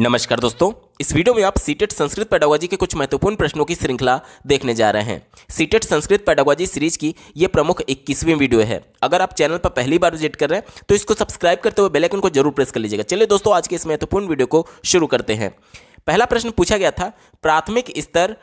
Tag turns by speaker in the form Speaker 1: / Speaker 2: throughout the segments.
Speaker 1: नमस्कार दोस्तों इस वीडियो में आप सीटेट संस्कृत पैडागोजी के कुछ महत्वपूर्ण प्रश्नों की श्रृंखला देखने जा रहे हैं सीटेट संस्कृत पैडागोजी सीरीज की ये प्रमुख 21वीं वीडियो है अगर आप चैनल पर पहली बार विजिट कर रहे हैं तो इसको सब्सक्राइब करते हुए बेलाइकन को जरूर प्रेस कर लीजिएगा चलिए दोस्तों आज के इस महत्वपूर्ण वीडियो को शुरू करते हैं पहला प्रश्न पूछा गया था प्राथमिक स्तर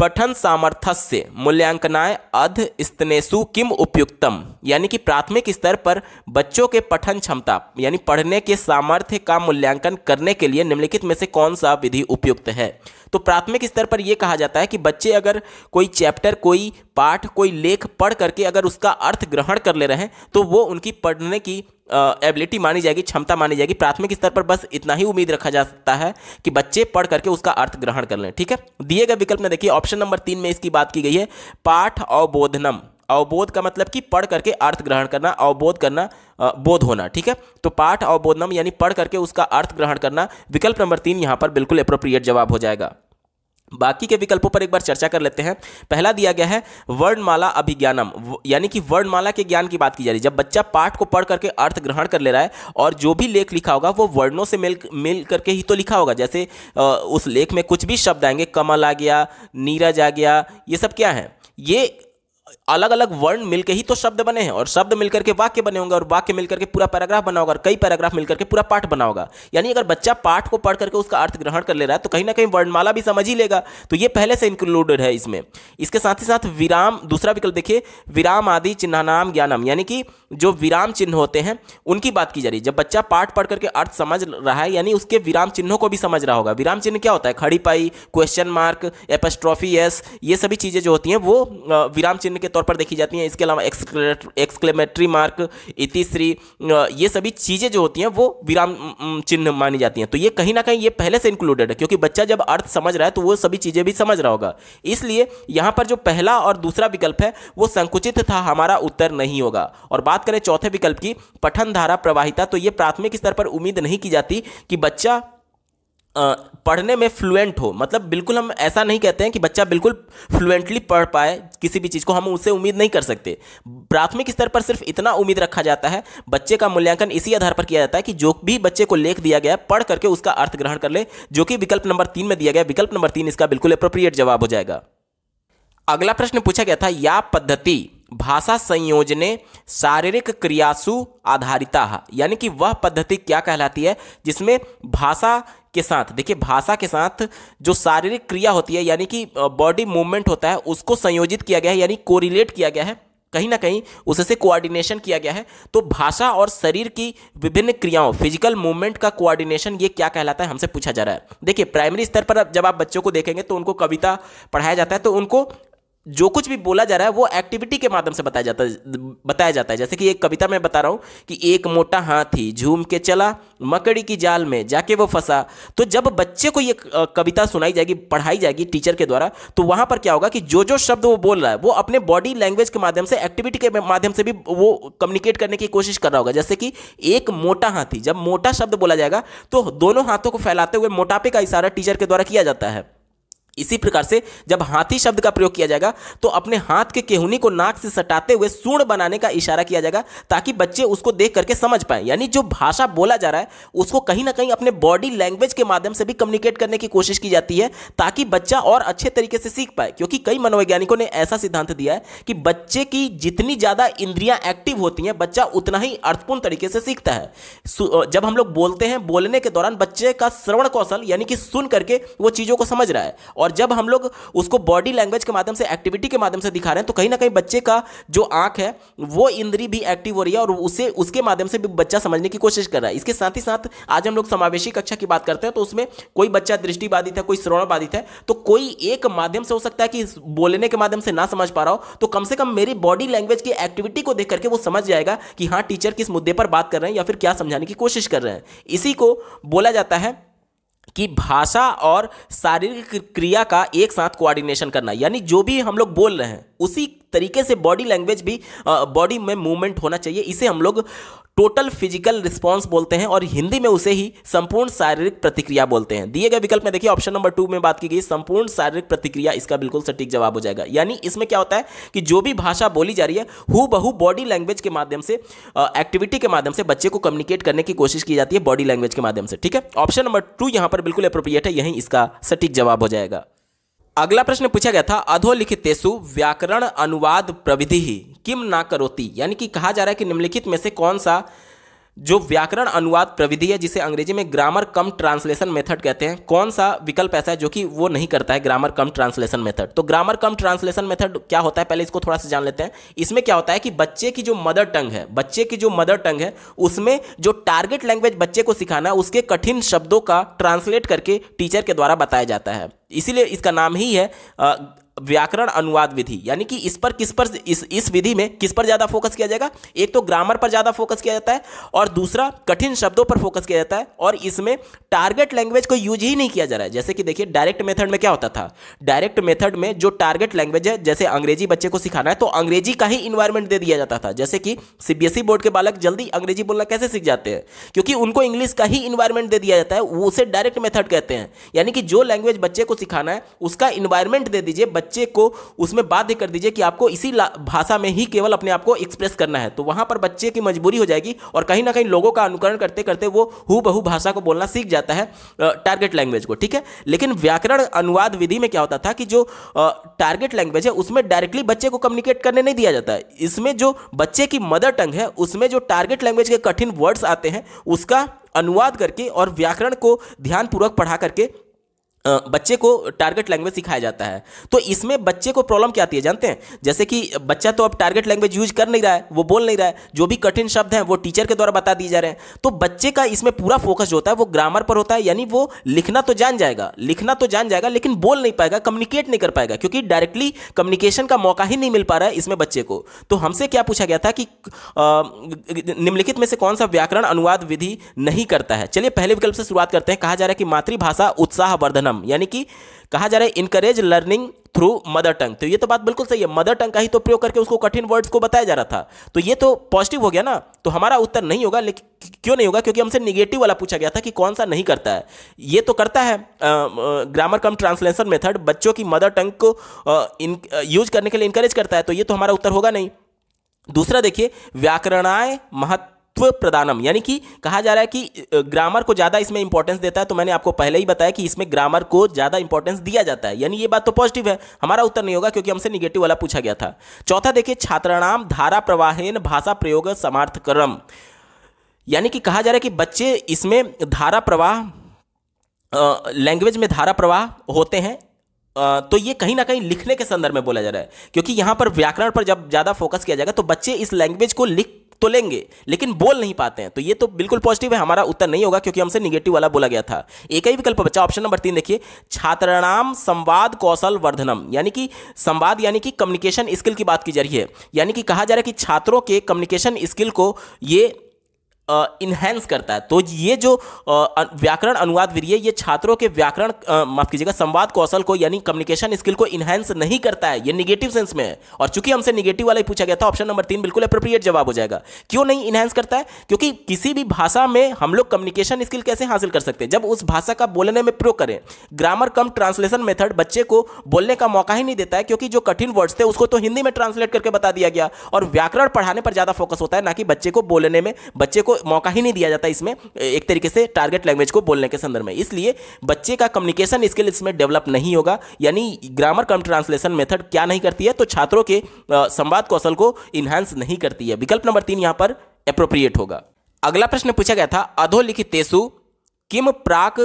Speaker 1: पठन सामर्थ्य मूल्यांकनाय अध स्तनेशु किम उपयुक्तम यानी कि प्राथमिक स्तर पर बच्चों के पठन क्षमता यानी पढ़ने के सामर्थ्य का मूल्यांकन करने के लिए निम्नलिखित में से कौन सा विधि उपयुक्त है तो प्राथमिक स्तर पर यह कहा जाता है कि बच्चे अगर कोई चैप्टर कोई पाठ कोई लेख पढ़ करके अगर उसका अर्थ ग्रहण कर ले रहे हैं तो वो उनकी पढ़ने की एबिलिटी मानी जाएगी क्षमता मानी जाएगी प्राथमिक स्तर पर बस इतना ही उम्मीद रखा जा सकता है कि बच्चे पढ़ करके उसका अर्थ ग्रहण कर लें ठीक है दिए गए विकल्प में देखिए ऑप्शन नंबर तीन में इसकी बात की गई है पाठ अवबोधनम अवबोध का मतलब कि पढ़ करके अर्थ ग्रहण करना अवबोध करना बोध होना ठीक है तो पाठ अवबोधनम यानी पढ़ करके उसका अर्थ ग्रहण करना विकल्प नंबर तीन यहाँ पर बिल्कुल अप्रोप्रिएट जवाब हो जाएगा बाकी के विकल्पों पर एक बार चर्चा कर लेते हैं पहला दिया गया है वर्णमाला अभिज्ञानम यानी कि वर्णमाला के ज्ञान की बात की जा रही है जब बच्चा पाठ को पढ़ करके अर्थ ग्रहण कर ले रहा है और जो भी लेख लिखा होगा वो वर्णों से मिल मिल करके ही तो लिखा होगा जैसे उस लेख में कुछ भी शब्द आएंगे कमल आ गया नीरज आ गया ये सब क्या है ये अलग अलग वर्ण मिलकर ही तो शब्द बने हैं और शब्द मिलकर के वाक्य बने होंगे और वाक्य मिलकर के पूरा पैराग्राफ बना होगा और कई पैराग्राफ मिलकर के पूरा पाठ बना होगा यानी अगर बच्चा पाठ को पढ़ करके उसका अर्थ ग्रहण कर ले रहा है तो कहीं ना कहीं वर्णमाला भी समझ ही लेगा तो ये पहले से इंक्लूडेड है इसमें इसके साथ ही साथ विराम दूसरा विकल्प देखिए विराम आदि चिन्हनाम ज्ञानम यानी कि जो विराम चिन्ह होते हैं उनकी बात की जा रही है जब बच्चा पाठ पढ़ करके अर्थ समझ रहा है यानी उसके विराम चिन्हों को भी समझ रहा होगा विराम चिन्ह क्या होता है खड़ी पाई क्वेश्चन मार्क एपस्ट्रॉफी एस ये सभी चीज़ें जो होती हैं वो विराम चिन्ह चिन्ह के तौर पर देखी जाती हैं इसके अलावा एक्सक्लेमेटरी मार्क इतिश्री ये सभी चीज़ें जो होती हैं वो विराम चिन्ह मानी जाती हैं तो ये कहीं ना कहीं ये पहले से इंक्लूडेड है क्योंकि बच्चा जब अर्थ समझ रहा है तो वो सभी चीज़ें भी समझ रहा होगा इसलिए यहाँ पर जो पहला और दूसरा विकल्प है वो संकुचित था हमारा उत्तर नहीं होगा और बात करें चौथे विकल्प की पठन धारा प्रवाहिता तो ये प्राथमिक स्तर पर उम्मीद नहीं की जाती कि बच्चा पढ़ने में फ्लुएंट हो मतलब बिल्कुल हम ऐसा नहीं कहते हैं कि बच्चा बिल्कुल फ्लुएंटली पढ़ पाए किसी भी चीज़ को हम उससे उम्मीद नहीं कर सकते प्राथमिक स्तर पर सिर्फ इतना उम्मीद रखा जाता है बच्चे का मूल्यांकन इसी आधार पर किया जाता है कि जो भी बच्चे को लेख दिया गया है पढ़ करके उसका अर्थ ग्रहण कर ले जो कि विकल्प नंबर तीन में दिया गया विकल्प नंबर तीन इसका बिल्कुल अप्रोप्रिएट जवाब हो जाएगा अगला प्रश्न पूछा गया था या पद्धति भाषा संयोजने शारीरिक क्रियासु आधारिता यानी कि वह पद्धति क्या कहलाती है जिसमें भाषा के साथ देखिए भाषा के साथ जो शारीरिक क्रिया होती है यानी कि बॉडी मूवमेंट होता है उसको संयोजित किया गया है यानी कोरिलेट किया गया है कहीं ना कहीं उससे कोऑर्डिनेशन किया गया है तो भाषा और शरीर की विभिन्न क्रियाओं फिजिकल मूवमेंट का कोऑर्डिनेशन ये क्या कहलाता है हमसे पूछा जा रहा है देखिए प्राइमरी स्तर पर जब आप बच्चों को देखेंगे तो उनको कविता पढ़ाया जाता है तो उनको जो कुछ भी बोला जा रहा है वो एक्टिविटी के माध्यम से बताया जाता है बताया जाता है जैसे कि एक कविता में बता रहा हूँ कि एक मोटा हाथी झूम के चला मकड़ी की जाल में जाके वो फंसा तो जब बच्चे को ये कविता सुनाई जाएगी पढ़ाई जाएगी टीचर के द्वारा तो वहाँ पर क्या होगा कि जो जो शब्द वो बोल रहा है वो अपने बॉडी लैंग्वेज के माध्यम से एक्टिविटी के माध्यम से भी वो कम्युनिकेट करने की कोशिश कर रहा होगा जैसे कि एक मोटा हाथी जब मोटा शब्द बोला जाएगा तो दोनों हाथों को फैलाते हुए मोटापे का इशारा टीचर के द्वारा किया जाता है इसी प्रकार से जब हाथी शब्द का प्रयोग किया जाएगा तो अपने हाथ के केहुनी को नाक से सटाते हुए सूर्ण बनाने का इशारा किया जाएगा ताकि बच्चे उसको देख करके समझ पाए यानी जो भाषा बोला जा रहा है उसको कहीं ना कहीं अपने बॉडी लैंग्वेज के माध्यम से भी कम्युनिकेट करने की कोशिश की जाती है ताकि बच्चा और अच्छे तरीके से सीख पाए क्योंकि कई मनोवैज्ञानिकों ने ऐसा सिद्धांत दिया है कि बच्चे की जितनी ज़्यादा इंद्रियां एक्टिव होती हैं बच्चा उतना ही अर्थपूर्ण तरीके से सीखता है जब हम लोग बोलते हैं बोलने के दौरान बच्चे का श्रवण कौशल यानी कि सुन करके वो चीज़ों को समझ रहा है और और जब हम लोग उसको बॉडी लैंग्वेज के माध्यम से एक्टिविटी के माध्यम से दिखा रहे हैं तो कहीं ना कहीं बच्चे का जो आंख है वो इंद्री भी एक्टिव हो रही है और उसे उसके माध्यम से भी बच्चा समझने की कोशिश कर रहा है इसके साथ ही साथ आज हम लोग समावेशी कक्षा की बात करते हैं तो उसमें कोई बच्चा दृष्टि बाधित है कोई श्रवण बाधित है तो कोई एक माध्यम से हो सकता है कि बोलने के माध्यम से ना समझ पा रहा हो तो कम से कम मेरी बॉडी लैंग्वेज की एक्टिविटी को देख करके वो समझ जाएगा कि हाँ टीचर किस मुद्दे पर बात कर रहे हैं या फिर क्या समझाने की कोशिश कर रहे हैं इसी को बोला जाता है कि भाषा और शारीरिक क्रिया का एक साथ कोऑर्डिनेशन करना यानी जो भी हम लोग बोल रहे हैं उसी तरीके से बॉडी लैंग्वेज भी बॉडी में मूवमेंट होना चाहिए इसे हम लोग टोटल फिजिकल रिस्पॉन्स बोलते हैं और हिंदी में उसे ही संपूर्ण शारीरिक प्रतिक्रिया बोलते हैं दिए गए विकल्प में देखिए ऑप्शन नंबर टू में बात की गई संपूर्ण शारीरिक प्रतिक्रिया इसका बिल्कुल सटीक जवाब हो जाएगा यानी इसमें क्या होता है कि जो भी भाषा बोली जा रही है हु बहु बॉडी लैंग्वेज के माध्यम से एक्टिविटी के माध्यम से बच्चे को कम्युनिकेट करने की कोशिश की जाती है बॉडी लैंग्वेज के माध्यम से ठीक है ऑप्शन नंबर टू यहाँ पर बिल्कुल अप्रोप्रिएट है यही इसका सटीक जवाब हो जाएगा अगला प्रश्न पूछा गया था अधोलिखितेशु व्याकरण अनुवाद प्रविधि किम ना करोती यानी कि कहा जा रहा है कि निम्नलिखित में से कौन सा जो व्याकरण अनुवाद प्रविधि है जिसे अंग्रेजी में ग्रामर कम ट्रांसलेशन मेथड कहते हैं कौन सा विकल्प ऐसा है जो कि वो नहीं करता है ग्रामर कम ट्रांसलेशन मेथड तो ग्रामर कम ट्रांसलेशन मेथड क्या होता है पहले इसको थोड़ा सा जान लेते हैं इसमें क्या होता है कि बच्चे की जो मदर टंग है बच्चे की जो मदर टंग है उसमें जो टारगेट लैंग्वेज बच्चे को सिखाना है उसके कठिन शब्दों का ट्रांसलेट करके टीचर के द्वारा बताया जाता है इसीलिए इसका नाम ही है व्याकरण अनुवाद विधि यानी कि इस पर किस पर इस इस विधि में किस पर ज़्यादा फोकस किया जाएगा एक तो ग्रामर पर ज़्यादा फोकस किया जाता है और दूसरा कठिन शब्दों पर फोकस किया जाता है और इसमें टारगेट लैंग्वेज को यूज ही नहीं किया जा रहा है जैसे कि देखिए डायरेक्ट मेथड में क्या होता था डायरेक्ट मेथड में जो टारगेट लैंग्वेज है जैसे अंग्रेजी बच्चे को सिखाना है तो अंग्रेजी का ही इन्वायरमेंट दे दिया जाता था जैसे कि सीबीएसई e बोर्ड के बालक जल्दी अंग्रेजी बोलना कैसे सीख जाते हैं क्योंकि उनको इंग्लिश का ही इन्वायरमेंट दे दिया जाता है उसे डायरेक्ट मेथड कहते हैं यानी कि जो लैंग्वेज बच्चे को सिखाना है उसका इन्वायरमेंट दे दीजिए बच्चे को उसमें बाध्य कर दीजिए कि आपको इसी भाषा में ही केवल अपने आप को एक्सप्रेस करना है तो वहां पर बच्चे की मजबूरी हो जाएगी और कहीं ना कहीं लोगों का अनुकरण करते करते वो हु बहु भाषा को बोलना सीख जाता है टारगेट लैंग्वेज को ठीक है लेकिन व्याकरण अनुवाद विधि में क्या होता था कि जो टारगेट लैंग्वेज है उसमें डायरेक्टली बच्चे को कम्युनिकेट करने नहीं दिया जाता है इसमें जो बच्चे की मदर टंग है उसमें जो टारगेट लैंग्वेज के कठिन वर्ड्स आते हैं उसका अनुवाद करके और व्याकरण को ध्यानपूर्वक पढ़ा करके बच्चे को टारगेट लैंग्वेज सिखाया जाता है तो इसमें बच्चे को प्रॉब्लम क्या आती है जानते हैं जैसे कि बच्चा तो अब टारगेट लैंग्वेज यूज कर नहीं रहा है वो बोल नहीं रहा है जो भी कठिन शब्द हैं वो टीचर के द्वारा बता दिए जा रहे हैं तो बच्चे का इसमें पूरा फोकस जो होता है वो ग्रामर पर होता है यानी वो लिखना तो जान जाएगा लिखना तो जान जाएगा लेकिन बोल नहीं पाएगा कम्युनिकेट नहीं कर पाएगा क्योंकि डायरेक्टली कम्युनिकेशन का मौका ही नहीं मिल पा रहा है इसमें बच्चे को तो हमसे क्या पूछा गया था कि निम्नलिखित में से कौन सा व्याकरण अनुवाद विधि नहीं करता है चलिए पहले विकल्प से शुरुआत करते हैं कहा जा रहा है कि मातृभाषा उत्साहवर्धनम हम यानी कि कहा जा रहा है encourage learning through mother tongue तो ये तो बात बिल्कुल सही है मदर टंग का ही तो प्रयोग करके उसको कठिन वर्ड्स को बताया जा रहा था तो ये तो पॉजिटिव हो गया ना तो हमारा उत्तर नहीं होगा लेकिन क्यों नहीं होगा क्योंकि हमसे निगेटिव वाला पूछा गया था कि कौन सा नहीं करता है ये तो करता है ग्रामर कम ट्रांसलेशन मेथड बच्चों की मदर टंग को यूज करने के लिए इंकरेज करता है तो ये तो हमारा उत्तर होगा नहीं दूसरा देखिए व्याकरणाय महत्व महत्व प्रदानम यानी कि कहा जा रहा है कि ग्रामर को ज़्यादा इसमें इंपॉर्टेंस देता है तो मैंने आपको पहले ही बताया कि इसमें ग्रामर को ज़्यादा इंपॉर्टेंस दिया जाता है यानी ये बात तो पॉजिटिव है हमारा उत्तर नहीं होगा क्योंकि हमसे निगेटिव वाला पूछा गया था चौथा देखिए छात्राणाम धारा प्रवाहन भाषा प्रयोग समार्थ क्रम यानी कि कहा जा रहा है कि बच्चे इसमें धारा प्रवाह लैंग्वेज में धारा प्रवाह होते हैं तो ये कहीं ना कहीं लिखने के संदर्भ में बोला जा रहा है क्योंकि यहां पर व्याकरण पर जब ज़्यादा फोकस किया जाएगा तो बच्चे इस लैंग्वेज को लिख तो लेंगे लेकिन बोल नहीं पाते हैं तो ये तो बिल्कुल पॉजिटिव है हमारा उत्तर नहीं होगा क्योंकि हमसे निगेटिव वाला बोला गया था एक ही विकल्प बच्चा ऑप्शन नंबर तीन देखिए छात्राणाम संवाद कौशल वर्धनम यानी कि संवाद यानी कि कम्युनिकेशन स्किल की बात की जा रही है यानी कि कहा जा रहा है कि छात्रों के कम्युनिकेशन स्किल को ये इन्हेंस करता है तो ये जो व्याकरण अनुवाद है ये छात्रों के व्याकरण माफ कीजिएगा संवाद कौशल को यानी कम्युनिकेशन स्किल को इन्हेंस नहीं करता है ये निगेटिव सेंस में है और चूंकि हमसे निगेटिव वाला ही पूछा गया था ऑप्शन नंबर तीन बिल्कुल अप्रोप्रिएट जवाब हो जाएगा क्यों नहीं इन्हेंस करता है क्योंकि किसी भी भाषा में हम लोग कम्युनिकेशन स्किल कैसे हासिल कर सकते हैं जब उस भाषा का बोलने में प्रयोग करें ग्रामर कम ट्रांसलेशन मेथड बच्चे को बोलने का मौका ही नहीं देता है क्योंकि जो कठिन वर्ड्स थे उसको तो हिंदी में ट्रांसलेट करके बता दिया गया और व्याकरण पढ़ाने पर ज़्यादा फोकस होता है ना कि बच्चे को बोलने में बच्चे को मौका ही नहीं दिया जाता इसमें एक तरीके से टारगेट लैंग्वेज को बोलने के संदर्भ में इसलिए बच्चे का कम्युनिकेशन स्किल इसमें डेवलप नहीं होगा यानी ग्रामर कम ट्रांसलेशन मेथड क्या नहीं करती है तो छात्रों के संवाद कौशल को इन्हांस नहीं करती है विकल्प नंबर तीन यहाँ पर अप्रोप्रिएट होगा अगला प्रश्न पूछा गया था अधोलिखितेशु किम प्राक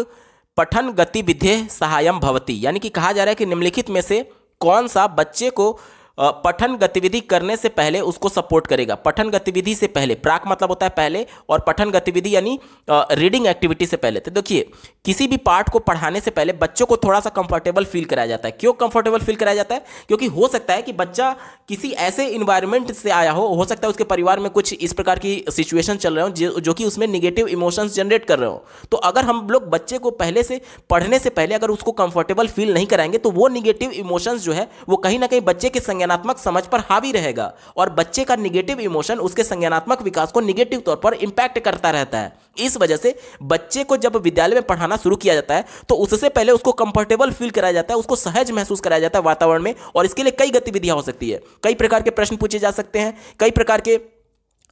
Speaker 1: पठन गतिविधि सहायम भवती यानी कि कहा जा रहा है कि निम्नलिखित में से कौन सा बच्चे को पठन गतिविधि करने से पहले उसको सपोर्ट करेगा पठन गतिविधि से पहले प्राक मतलब होता है पहले और पठन गतिविधि यानी रीडिंग एक्टिविटी से पहले तो देखिए किसी भी पार्ट को पढ़ाने से पहले बच्चों को थोड़ा सा कंफर्टेबल फील कराया जाता है क्यों कंफर्टेबल फील कराया जाता है क्योंकि हो सकता है कि बच्चा किसी ऐसे इन्वायरमेंट से आया हो हो सकता है उसके परिवार में कुछ इस प्रकार की सिचुएशन चल रहे हो जो, कि उसमें निगेटिव इमोशंस जनरेट कर रहे हो तो अगर हम लोग बच्चे को पहले से पढ़ने से पहले अगर उसको कंफर्टेबल फील नहीं कराएंगे तो वो निगेटिव इमोशंस जो है वो कहीं ना कहीं बच्चे के संग संज्ञानात्मक समझ पर हावी रहेगा और बच्चे का निगेटिव इमोशन उसके संज्ञानात्मक विकास को निगेटिव तौर पर इंपैक्ट करता रहता है इस वजह से बच्चे को जब विद्यालय में पढ़ाना शुरू किया जाता है तो उससे पहले उसको कंफर्टेबल फील कराया जाता है उसको सहज महसूस कराया जाता है वातावरण में और इसके लिए कई गतिविधियां हो सकती है कई प्रकार के प्रश्न पूछे जा सकते हैं कई प्रकार के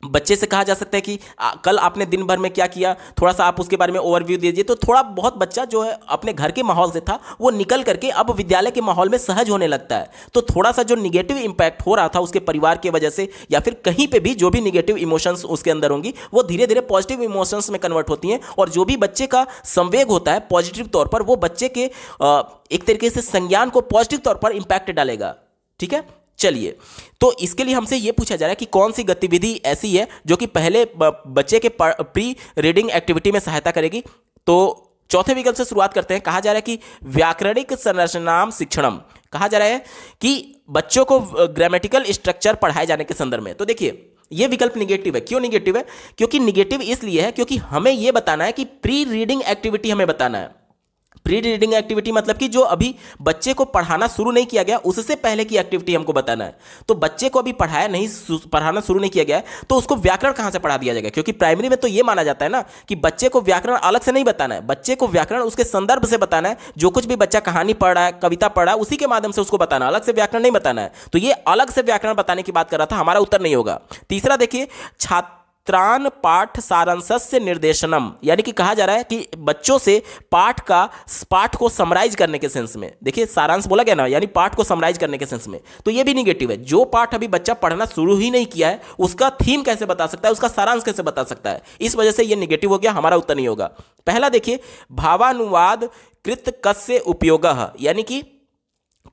Speaker 1: बच्चे से कहा जा सकता है कि आ, कल आपने दिन भर में क्या किया थोड़ा सा आप उसके बारे में ओवरव्यू दीजिए तो थोड़ा बहुत बच्चा जो है अपने घर के माहौल से था वो निकल करके अब विद्यालय के माहौल में सहज होने लगता है तो थोड़ा सा जो निगेटिव इम्पैक्ट हो रहा था उसके परिवार की वजह से या फिर कहीं पर भी जो भी निगेटिव इमोशंस उसके अंदर होंगी वो धीरे धीरे पॉजिटिव इमोशंस में कन्वर्ट होती हैं और जो भी बच्चे का संवेग होता है पॉजिटिव तौर पर वो बच्चे के एक तरीके से संज्ञान को पॉजिटिव तौर पर इम्पैक्ट डालेगा ठीक है चलिए तो इसके लिए हमसे ये पूछा जा रहा है कि कौन सी गतिविधि ऐसी है जो कि पहले बच्चे के प्री रीडिंग एक्टिविटी में सहायता करेगी तो चौथे विकल्प से शुरुआत करते हैं कहा जा रहा है कि व्याकरणिक संरचनाम शिक्षणम कहा जा रहा है कि बच्चों को ग्रामेटिकल स्ट्रक्चर पढ़ाए जाने के संदर्भ में तो देखिए ये विकल्प निगेटिव है क्यों निगेटिव है क्योंकि निगेटिव इसलिए है क्योंकि हमें यह बताना है कि प्री रीडिंग एक्टिविटी हमें बताना है प्री रीडिंग एक्टिविटी मतलब कि जो अभी बच्चे को पढ़ाना शुरू नहीं किया गया उससे पहले की एक्टिविटी हमको बताना है तो बच्चे को अभी पढ़ाया नहीं पढ़ाना शुरू नहीं किया गया तो उसको व्याकरण कहाँ से पढ़ा दिया जाएगा क्योंकि प्राइमरी में तो ये माना जाता है ना कि बच्चे को व्याकरण अलग से नहीं बताना है बच्चे को व्याकरण उसके संदर्भ से बताना है जो कुछ भी बच्चा कहानी पढ़ रहा है कविता पढ़ रहा है उसी के माध्यम से उसको बताना अलग से व्याकरण नहीं बताना है तो ये अलग से व्याकरण बताने की बात कर रहा था हमारा उत्तर नहीं होगा तीसरा देखिए छात्र चित्रान पाठ सारांशस्य निर्देशनम यानी कि कहा जा रहा है कि बच्चों से पाठ का पाठ को समराइज करने के सेंस में देखिए सारांश बोला गया ना यानी पाठ को समराइज करने के सेंस में तो ये भी निगेटिव है जो पाठ अभी बच्चा पढ़ना शुरू ही नहीं किया है उसका थीम कैसे बता सकता है उसका सारांश कैसे बता सकता है इस वजह से यह निगेटिव हो गया हमारा उत्तर नहीं होगा पहला देखिए भावानुवाद कृत कस्य उपयोग यानी कि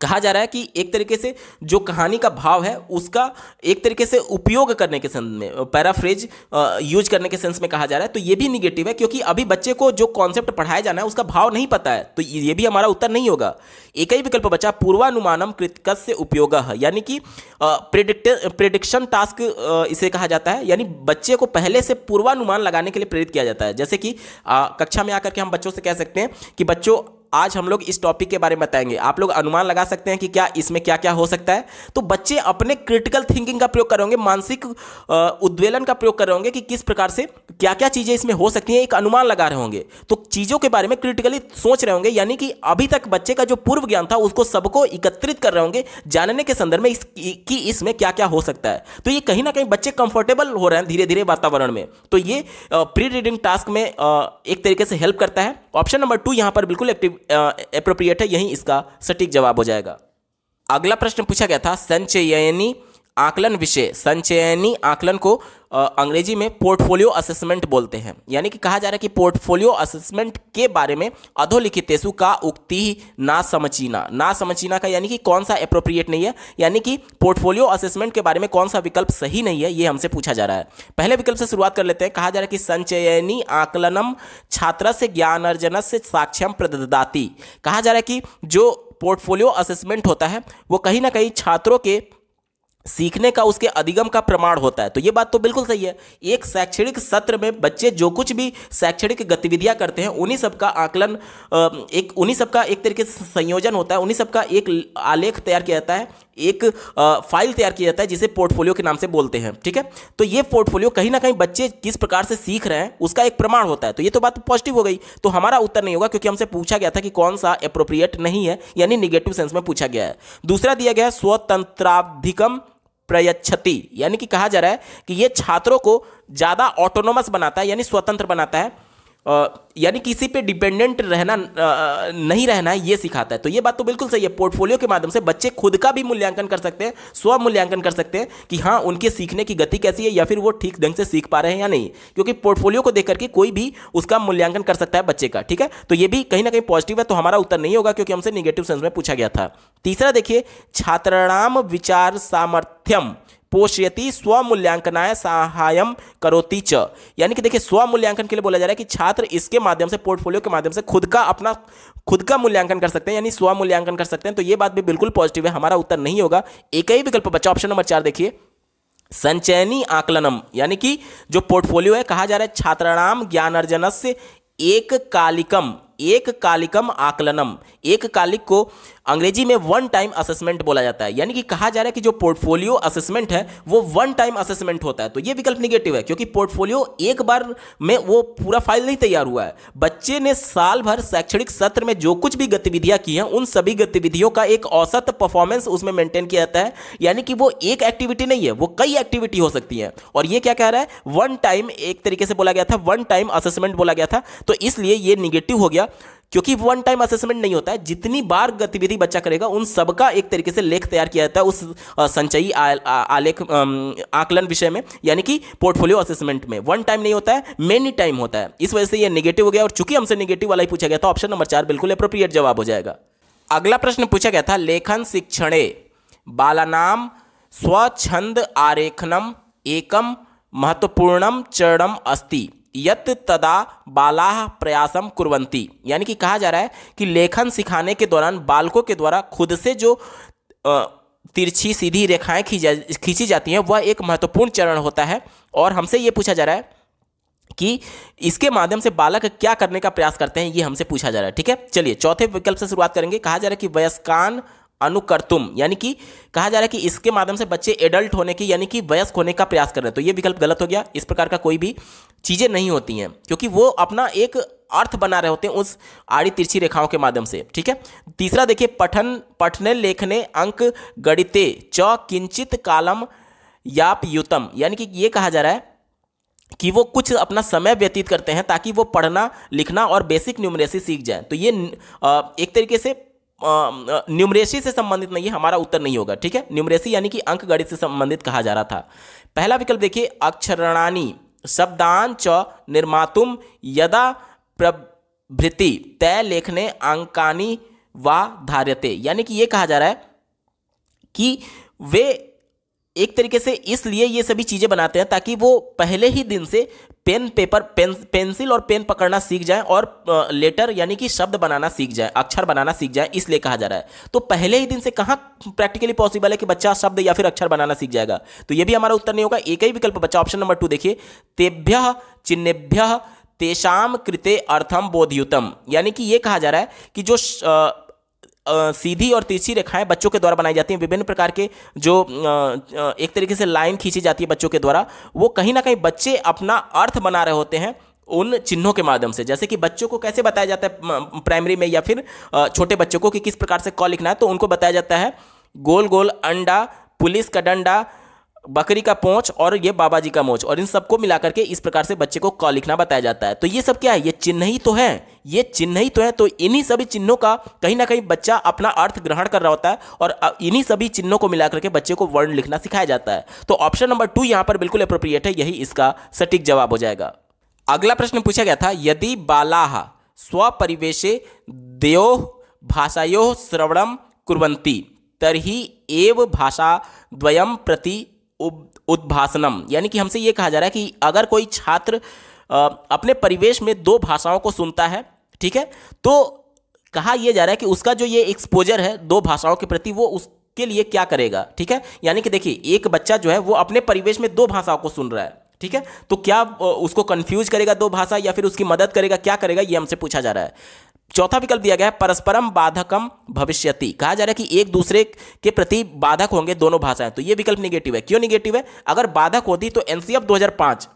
Speaker 1: कहा जा रहा है कि एक तरीके से जो कहानी का भाव है उसका एक तरीके से उपयोग करने के सेंस में पैराफ्रेज यूज करने के सेंस में कहा जा रहा है तो ये भी निगेटिव है क्योंकि अभी बच्चे को जो कॉन्सेप्ट पढ़ाया जाना है उसका भाव नहीं पता है तो ये भी हमारा उत्तर नहीं होगा एक ही विकल्प बचा पूर्वानुमानम कृतकस से उपयोग यानी कि प्रिडिक्शन टास्क इसे कहा जाता है यानी बच्चे को पहले से पूर्वानुमान लगाने के लिए प्रेरित किया जाता है जैसे कि कक्षा में आकर के हम बच्चों से कह सकते हैं कि बच्चों आज हम लोग इस टॉपिक के बारे में बताएंगे आप लोग अनुमान लगा सकते हैं कि क्या इसमें क्या क्या हो सकता है तो बच्चे अपने क्रिटिकल थिंकिंग का प्रयोग करेंगे मानसिक उद्वेलन का प्रयोग करेंगे कि किस प्रकार से क्या क्या चीज़ें इसमें हो सकती हैं एक अनुमान लगा रहे होंगे तो चीज़ों के बारे में क्रिटिकली सोच रहे होंगे यानी कि अभी तक बच्चे का जो पूर्व ज्ञान था उसको सबको एकत्रित कर रहे होंगे जानने के संदर्भ में कि इसमें क्या क्या हो सकता है तो ये कहीं ना कहीं बच्चे कंफर्टेबल हो रहे हैं धीरे धीरे वातावरण में तो ये प्री रीडिंग टास्क में एक तरीके से हेल्प करता है ऑप्शन नंबर टू यहां पर बिल्कुल एक्टिव अप्रोप्रिएट है यही इसका सटीक जवाब हो जाएगा अगला प्रश्न पूछा गया था संचयनी आकलन विषय संचयनी आकलन को अंग्रेजी में पोर्टफोलियो असेसमेंट बोलते हैं यानी कि कहा जा रहा है कि पोर्टफोलियो असेसमेंट के बारे में अधोलिखितेशु का उक्ति ना समचीना ना समचीना का यानी कि कौन सा अप्रोप्रिएट नहीं है यानी कि पोर्टफोलियो असेसमेंट के बारे में कौन सा विकल्प सही नहीं है ये हमसे पूछा जा रहा है पहले विकल्प से शुरुआत कर लेते हैं कहा जा रहा है कि संचयनी आकलनम छात्र से ज्ञान अर्जन से साक्ष्यम प्रददाती कहा जा रहा है कि जो पोर्टफोलियो असेसमेंट होता है वो कहीं ना कहीं छात्रों के सीखने का उसके अधिगम का प्रमाण होता है तो ये बात तो बिल्कुल सही है एक शैक्षणिक सत्र में बच्चे जो कुछ भी शैक्षणिक गतिविधियां करते हैं उन्हीं सब का आकलन एक उन्हीं सब का एक तरीके से संयोजन होता है उन्हीं सब का एक आलेख तैयार किया जाता है एक फाइल तैयार किया जाता है जिसे पोर्टफोलियो के नाम से बोलते हैं ठीक है तो ये पोर्टफोलियो कहीं ना कहीं बच्चे किस प्रकार से सीख रहे हैं उसका एक प्रमाण होता है तो ये तो बात पॉजिटिव हो गई तो हमारा उत्तर नहीं होगा क्योंकि हमसे पूछा गया था कि कौन सा अप्रोप्रिएट नहीं है यानी निगेटिव सेंस में पूछा गया है दूसरा दिया गया है स्वतंत्राधिकम प्रयच्छति यानी कि कहा जा रहा है कि ये छात्रों को ज़्यादा ऑटोनोमस बनाता है यानी स्वतंत्र बनाता है यानी किसी पे डिपेंडेंट रहना आ, नहीं रहना है ये सिखाता है तो ये बात तो बिल्कुल सही है पोर्टफोलियो के माध्यम से बच्चे खुद का भी मूल्यांकन कर सकते हैं स्व मूल्यांकन कर सकते हैं कि हाँ उनके सीखने की गति कैसी है या फिर वो ठीक ढंग से सीख पा रहे हैं या नहीं क्योंकि पोर्टफोलियो को देख करके कोई भी उसका मूल्यांकन कर सकता है बच्चे का ठीक है तो ये भी कहीं ना कहीं पॉजिटिव है तो हमारा उत्तर नहीं होगा क्योंकि हमसे निगेटिव सेंस में पूछा गया था तीसरा देखिए छात्राणाम विचार सामर्थ्यम पोषयति स्वमूल्यांकनाय सहाय करोती च यानी कि देखिए स्वमूल्यांकन के लिए बोला जा रहा है कि छात्र इसके माध्यम से पोर्टफोलियो के माध्यम से खुद का अपना खुद का मूल्यांकन कर सकते हैं यानी स्वमूल्यांकन कर सकते हैं तो ये बात भी बिल्कुल पॉजिटिव है हमारा उत्तर नहीं होगा एक ही विकल्प बच्चा ऑप्शन नंबर चार देखिए संचयनी आकलनम यानी कि जो पोर्टफोलियो है कहा जा रहा है छात्राणाम ज्ञानार्जन से एक कालिकम एक कालिकम आकलनम एक कालिक को अंग्रेजी में वन टाइम असेसमेंट बोला जाता है यानी कि कहा जा रहा है कि जो पोर्टफोलियो असेसमेंट है वो वन टाइम असेसमेंट होता है तो ये विकल्प निगेटिव है क्योंकि पोर्टफोलियो एक बार में वो पूरा फाइल नहीं तैयार हुआ है बच्चे ने साल भर शैक्षणिक सत्र में जो कुछ भी गतिविधियां की हैं उन सभी गतिविधियों का एक औसत परफॉर्मेंस उसमें मेंटेन किया जाता है यानी कि वो एक एक्टिविटी नहीं है वो कई एक्टिविटी हो सकती है और ये क्या कह रहा है वन टाइम एक तरीके से बोला गया था वन टाइम असेसमेंट बोला गया था तो इसलिए ये निगेटिव हो गया क्योंकि वन टाइम असेसमेंट नहीं होता है जितनी बार गतिविधि बच्चा करेगा उन सबका एक तरीके से लेख तैयार किया जाता है उस संचयी आलेख आकलन विषय में यानी कि पोर्टफोलियो असेसमेंट में वन टाइम नहीं होता है मेनी टाइम होता है इस वजह से यह नेगेटिव हो गया और चूंकि हमसे निगेटिव वाला ही पूछा गया था ऑप्शन नंबर चार बिल्कुल अप्रोप्रिएट जवाब हो जाएगा अगला प्रश्न पूछा गया था लेखन शिक्षण बालानाम स्वच्छंद आरेखनम एकम महत्वपूर्णम चरणम अस्ति यत तदा बाला प्रयासम कुरवंती यानी कि कहा जा रहा है कि लेखन सिखाने के दौरान बालकों के द्वारा खुद से जो तिरछी सीधी रेखाएं खींची जाती हैं वह एक महत्वपूर्ण चरण होता है और हमसे ये पूछा जा रहा है कि इसके माध्यम से बालक क्या करने का प्रयास करते हैं ये हमसे पूछा जा रहा है ठीक है चलिए चौथे विकल्प से शुरुआत करेंगे कहा जा रहा है कि वयस्कान अनुकर्तुम यानी कि कहा जा रहा है कि इसके माध्यम से बच्चे एडल्ट होने की यानी कि वयस्क होने का प्रयास कर रहे हैं तो ये विकल्प गलत हो गया इस प्रकार का कोई भी चीज़ें नहीं होती हैं क्योंकि वो अपना एक अर्थ बना रहे होते हैं उस आड़ी तिरछी रेखाओं के माध्यम से ठीक है तीसरा देखिए पठन पठने लेखने अंक गणिते च किंचित कालम याप युतम यानी कि ये कहा जा रहा है कि वो कुछ अपना समय व्यतीत करते हैं ताकि वो पढ़ना लिखना और बेसिक न्यूमरेसी सीख जाए तो ये एक तरीके से न्यूमरेसी से संबंधित नहीं है हमारा उत्तर नहीं होगा ठीक है न्यूमरेसी यानी कि अंक गणित से संबंधित कहा जा रहा था पहला विकल्प देखिए अक्षरणानी च निर्मातुम यदा प्रभृति तय लेखने अंकानी व धार्यते यानी कि ये कहा जा रहा है कि वे एक तरीके से इसलिए ये सभी चीज़ें बनाते हैं ताकि वो पहले ही दिन से पेन पेपर पेन पेंसिल और पेन पकड़ना सीख जाए और लेटर यानी कि शब्द बनाना सीख जाए अक्षर बनाना सीख जाए इसलिए कहा जा रहा है तो पहले ही दिन से कहाँ प्रैक्टिकली पॉसिबल है कि बच्चा शब्द या फिर अक्षर बनाना सीख जाएगा तो ये भी हमारा उत्तर नहीं होगा एक ही विकल्प बच्चा ऑप्शन नंबर टू देखिए तेभ्य चिन्हेभ्य तेषाम कृते अर्थम बोधयुतम यानी कि ये कहा जा रहा है कि जो सीधी और तिरछी रेखाएं बच्चों के द्वारा बनाई जाती हैं विभिन्न प्रकार के जो एक तरीके से लाइन खींची जाती है बच्चों के द्वारा वो कहीं ना कहीं बच्चे अपना अर्थ बना रहे होते हैं उन चिन्हों के माध्यम से जैसे कि बच्चों को कैसे बताया जाता है प्राइमरी में या फिर छोटे बच्चों को कि किस प्रकार से कॉल लिखना है तो उनको बताया जाता है गोल गोल अंडा पुलिस का डंडा बकरी का पोंछ और ये बाबा जी का मोच और इन सबको मिलाकर के इस प्रकार से बच्चे को क लिखना बताया जाता है तो ये सब क्या है ये चिन्ह ही तो है ये चिन्ह ही तो है तो इन्हीं सभी चिन्हों का कहीं ना कहीं बच्चा अपना अर्थ ग्रहण कर रहा होता है और इन्हीं सभी चिन्हों को मिलाकर के बच्चे को वर्ण लिखना सिखाया जाता है तो ऑप्शन नंबर टू यहाँ पर बिल्कुल अप्रोप्रिएट है यही इसका सटीक जवाब हो जाएगा अगला प्रश्न पूछा गया था यदि बालाह स्वपरिवेश देव भाषायो श्रवणम कुरंती तरही एव भाषा द्वयम प्रति उद्भाषणम यानी कि हमसे ये कहा जा रहा है कि अगर कोई छात्र अपने परिवेश में दो भाषाओं को सुनता है ठीक है तो कहा यह जा रहा है कि उसका जो ये एक्सपोजर है दो भाषाओं के प्रति वो उसके लिए क्या करेगा ठीक है यानी कि देखिए एक बच्चा जो है वो अपने परिवेश में दो भाषाओं को सुन रहा है ठीक है तो क्या उसको कंफ्यूज करेगा दो भाषा या फिर उसकी मदद करेगा क्या करेगा ये हमसे पूछा जा रहा है चौथा विकल्प दिया गया है परस्परम बाधकम भविष्यति कहा जा रहा है कि एक दूसरे के प्रति बाधक होंगे दोनों भाषाएं तो ये विकल्प निगेटिव है क्यों निगेटिव है अगर बाधक होती तो एनसीएफ 2005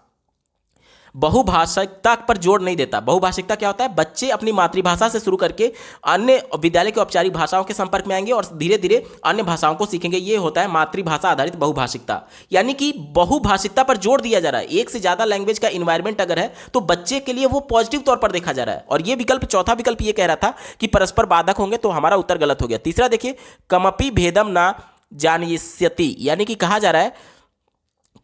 Speaker 1: बहुभाषिकता पर जोर नहीं देता बहुभाषिकता क्या होता है बच्चे अपनी मातृभाषा से शुरू करके अन्य विद्यालय की औपचारिक भाषाओं के संपर्क में आएंगे और धीरे धीरे अन्य भाषाओं को सीखेंगे ये होता है मातृभाषा आधारित बहुभाषिकता यानी कि बहुभाषिकता पर जोर दिया जा रहा है एक से ज़्यादा लैंग्वेज का इन्वायरमेंट अगर है तो बच्चे के लिए वो पॉजिटिव तौर पर देखा जा रहा है और ये विकल्प चौथा विकल्प ये कह रहा था कि परस्पर बाधक होंगे तो हमारा उत्तर गलत हो गया तीसरा देखिए कमपी भेदम ना जानिस्यति यानी कि कहा जा रहा है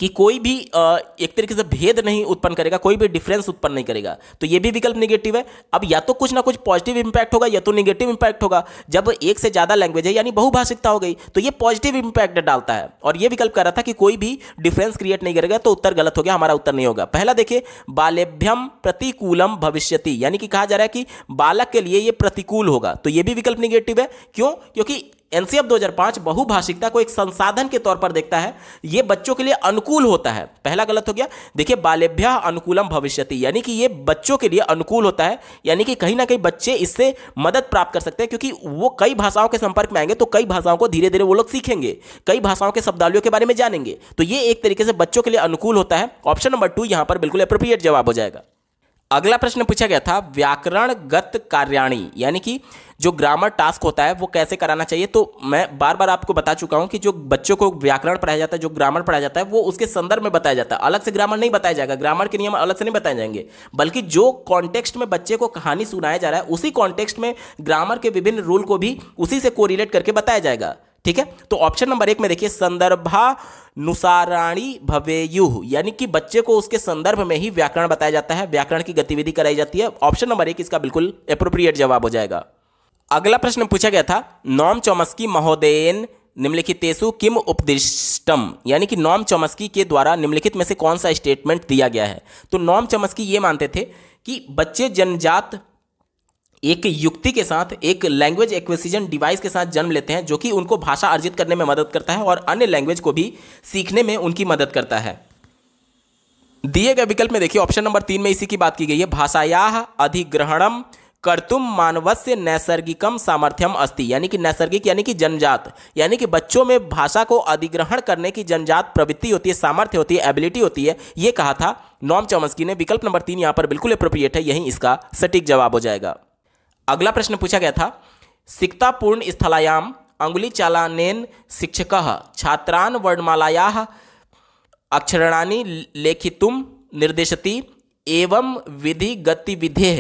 Speaker 1: कि कोई भी एक तरीके से भेद नहीं उत्पन्न करेगा कोई भी डिफरेंस उत्पन्न नहीं करेगा तो ये भी विकल्प निगेटिव है अब या तो कुछ ना कुछ पॉजिटिव इंपैक्ट होगा या तो निगेटिव इंपैक्ट होगा जब एक से ज़्यादा लैंग्वेज है यानी बहुभाषिकता हो गई तो ये पॉजिटिव इंपैक्ट डालता है और ये विकल्प कह रहा था कि कोई भी डिफरेंस क्रिएट नहीं करेगा तो उत्तर गलत हो गया हमारा उत्तर नहीं होगा पहला देखिए बालेभ्यम प्रतिकूलम भविष्य यानी कि कहा जा रहा है कि बालक के लिए ये प्रतिकूल होगा तो ये भी विकल्प निगेटिव है क्यों क्योंकि एनसीएफ 2005 बहुभाषिकता को एक संसाधन के तौर पर देखता है यह बच्चों के लिए अनुकूल होता है पहला गलत हो गया देखिए बालेभ्य अनुकूलम भविष्य यानी कि यह बच्चों के लिए अनुकूल होता है यानी कि कहीं ना कहीं बच्चे इससे मदद प्राप्त कर सकते हैं क्योंकि वो कई भाषाओं के संपर्क में आएंगे तो कई भाषाओं को धीरे धीरे वो लोग सीखेंगे कई भाषाओं के शब्दालियों के बारे में जानेंगे तो ये एक तरीके से बच्चों के लिए अनुकूल होता है ऑप्शन नंबर टू यहाँ पर बिल्कुल अप्रोप्रिएट जवाब हो जाएगा अगला प्रश्न पूछा गया था व्याकरणगत कार्याणी यानी कि जो ग्रामर टास्क होता है वो कैसे कराना चाहिए तो मैं बार बार आपको बता चुका हूँ कि जो बच्चों को व्याकरण पढ़ाया जाता है जो ग्रामर पढ़ाया जाता है वो उसके संदर्भ में बताया जाता है अलग से ग्रामर नहीं बताया जाएगा ग्रामर के नियम अलग से नहीं बताए जाएंगे बल्कि जो कॉन्टेक्स्ट में बच्चे को कहानी सुनाया जा रहा है उसी कॉन्टेक्स्ट में ग्रामर के विभिन्न रूल को भी उसी से कोरिलेट करके बताया जाएगा ठीक है तो ऑप्शन नंबर एक में देखिए संदर्भानुसाराणी भवेयु यानी कि बच्चे को उसके संदर्भ में ही व्याकरण बताया जाता है व्याकरण की गतिविधि कराई जाती है ऑप्शन नंबर एक इसका बिल्कुल अप्रोप्रिएट जवाब हो जाएगा अगला प्रश्न पूछा गया था नॉम चौमस्की महोदयन निम्नलिखित तेसु किम उपदिष्टम यानी कि नॉम चौमस्की के द्वारा निम्नलिखित में से कौन सा स्टेटमेंट दिया गया है तो नॉम चमस्की ये मानते थे कि बच्चे जनजात एक युक्ति के साथ एक लैंग्वेज एक्विसिजन डिवाइस के साथ जन्म लेते हैं जो कि उनको भाषा अर्जित करने में मदद करता है और अन्य लैंग्वेज को भी सीखने में उनकी मदद करता है दिए गए विकल्प में देखिए ऑप्शन नंबर तीन में इसी की बात की गई है भाषाया अधिग्रहणम करतुम मानवस्य नैसर्गिकम सामर्थ्यम अस्ति यानी कि नैसर्गिक यानी कि जनजात यानी कि बच्चों में भाषा को अधिग्रहण करने की जनजात प्रवृत्ति होती है सामर्थ्य होती है एबिलिटी होती है ये कहा था नॉम चौमस्की ने विकल्प नंबर तीन यहाँ पर बिल्कुल अप्रोप्रिएट है यही इसका सटीक जवाब हो जाएगा अगला प्रश्न पूछा गया था सिक्तापूर्ण स्थलायाम अंगुली चालानेन शिक्षक छात्रान वर्णमालाया अक्षरणानी लेखितुम निर्देशति एवं विधि गतिविधे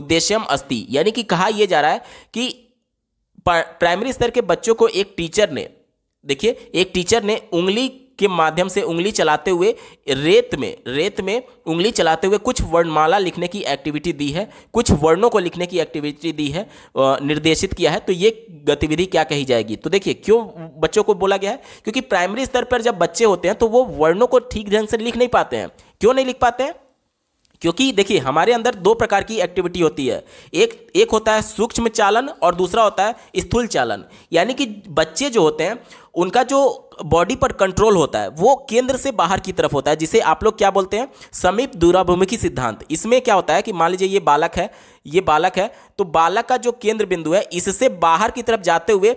Speaker 1: उद्देश्यम अस्ति यानी कि कहा यह जा रहा है कि प्राइमरी स्तर के बच्चों को एक टीचर ने देखिए एक टीचर ने उंगली के माध्यम से उंगली चलाते हुए रेत में रेत में उंगली चलाते हुए कुछ वर्णमाला लिखने की एक्टिविटी दी है कुछ वर्णों को लिखने की एक्टिविटी दी है निर्देशित किया है तो ये गतिविधि क्या कही जाएगी तो देखिए क्यों बच्चों को बोला गया है क्योंकि प्राइमरी स्तर पर जब बच्चे होते हैं तो वो वर्णों को ठीक ढंग से लिख नहीं पाते हैं क्यों नहीं लिख पाते हैं क्योंकि देखिए हमारे अंदर दो प्रकार की एक्टिविटी होती है एक एक होता है सूक्ष्म चालन और दूसरा होता है स्थूल चालन यानी कि बच्चे जो होते हैं उनका जो बॉडी पर कंट्रोल होता है वो केंद्र से बाहर की तरफ होता है जिसे आप लोग क्या बोलते हैं समीप दूराभिमुखी सिद्धांत इसमें क्या होता है कि मान लीजिए ये बालक है ये बालक है तो बालक का जो केंद्र बिंदु है इससे बाहर की तरफ जाते हुए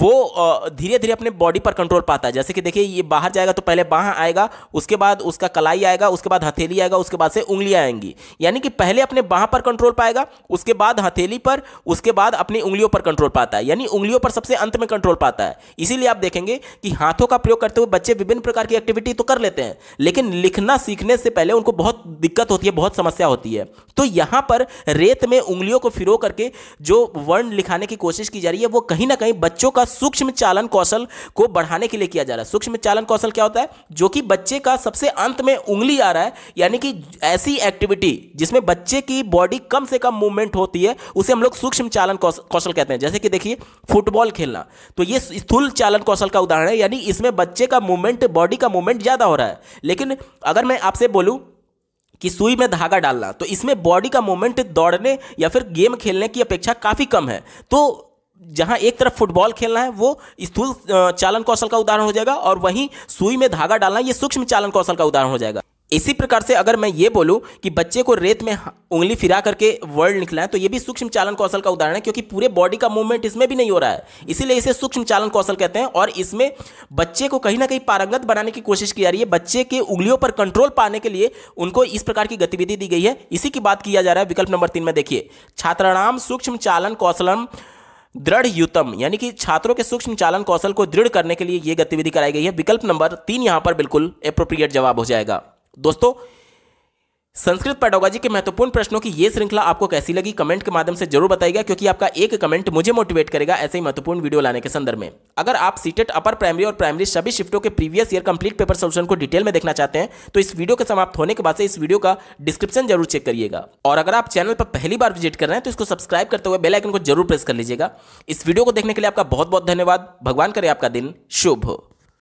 Speaker 1: वो धीरे धीरे अपने बॉडी पर कंट्रोल पाता है जैसे कि देखिए ये बाहर जाएगा तो पहले बाह आएगा उसके बाद उसका कलाई आएगा उसके बाद हथेली आएगा उसके बाद से उंगली आएंगी यानी कि पहले अपने बाह पर कंट्रोल पाएगा उसके बाद हथेली पर उसके बाद अपनी उंगलियों पर कंट्रोल पाता है यानी उंगलियों पर सबसे अंत में कंट्रोल पाता है इसीलिए आप देखेंगे कि हाथ हाथों का प्रयोग करते हुए बच्चे विभिन्न प्रकार की एक्टिविटी तो कर लेते हैं लेकिन लिखना सीखने से पहले उनको बहुत दिक्कत होती है बहुत समस्या होती है तो यहां पर रेत में उंगलियों को फिरो करके जो वर्ण लिखाने की कोशिश की जा रही है वो कहीं ना कहीं बच्चों का सूक्ष्म चालन कौशल को बढ़ाने के लिए किया जा रहा है सूक्ष्म चालन कौशल क्या होता है जो कि बच्चे का सबसे अंत में उंगली आ रहा है यानी कि ऐसी एक्टिविटी जिसमें बच्चे की बॉडी कम से कम मूवमेंट होती है उसे हम लोग सूक्ष्म चालन कौशल कहते हैं जैसे कि देखिए फुटबॉल खेलना तो ये स्थूल चालन कौशल का उदाहरण है यानी इसमें बच्चे का मूवमेंट बॉडी का मूवमेंट ज़्यादा हो रहा है लेकिन अगर मैं आपसे बोलूँ कि सुई में धागा डालना तो इसमें बॉडी का मूवमेंट दौड़ने या फिर गेम खेलने की अपेक्षा काफ़ी कम है तो जहाँ एक तरफ फुटबॉल खेलना है वो स्थूल चालन कौशल का उदाहरण हो जाएगा और वहीं सुई में धागा डालना ये सूक्ष्म चालन कौशल का उदाहरण हो जाएगा इसी प्रकार से अगर मैं ये बोलूं कि बच्चे को रेत में उंगली फिरा करके वर्ड निकला है तो ये भी सूक्ष्म चालन कौशल का उदाहरण है क्योंकि पूरे बॉडी का मूवमेंट इसमें भी नहीं हो रहा है इसीलिए इसे सूक्ष्म चालन कौशल कहते हैं और इसमें बच्चे को कहीं ना कहीं पारंगत बनाने की कोशिश की जा रही है बच्चे के उंगलियों पर कंट्रोल पाने के लिए उनको इस प्रकार की गतिविधि दी गई है इसी की बात किया जा रहा है विकल्प नंबर तीन में देखिए छात्राणाम सूक्ष्म चालन कौशलम दृढ़ युतम यानी कि छात्रों के सूक्ष्म चालन कौशल को दृढ़ करने के लिए यह गतिविधि कराई गई है विकल्प नंबर तीन यहां पर बिल्कुल अप्रोप्रिएट जवाब हो जाएगा दोस्तों संस्कृत पैडोलॉजी के महत्वपूर्ण प्रश्नों की यह श्रृंखला आपको कैसी लगी कमेंट के माध्यम से जरूर बताइएगा क्योंकि आपका एक कमेंट मुझे मोटिवेट करेगा ऐसे ही महत्वपूर्ण वीडियो लाने के संदर्भ में अगर आप सीटेट अपर प्राइमरी और प्राइमरी सभी शिफ्टों के previous year complete paper solution को डिटेल में देखना चाहते हैं तो इस वीडियो के समाप्त होने के बाद से इस वीडियो का डिस्क्रिप्शन जरूर चेक करिएगा और अगर आप चैनल पर पहली बार विजिट कर रहे हैं तो इसको सब्सक्राइब करते हुए बेलाइकन को जरूर प्रेस कर लीजिएगा इस वीडियो को देखने के लिए आपका बहुत बहुत धन्यवाद भगवान करे आपका दिन शुभ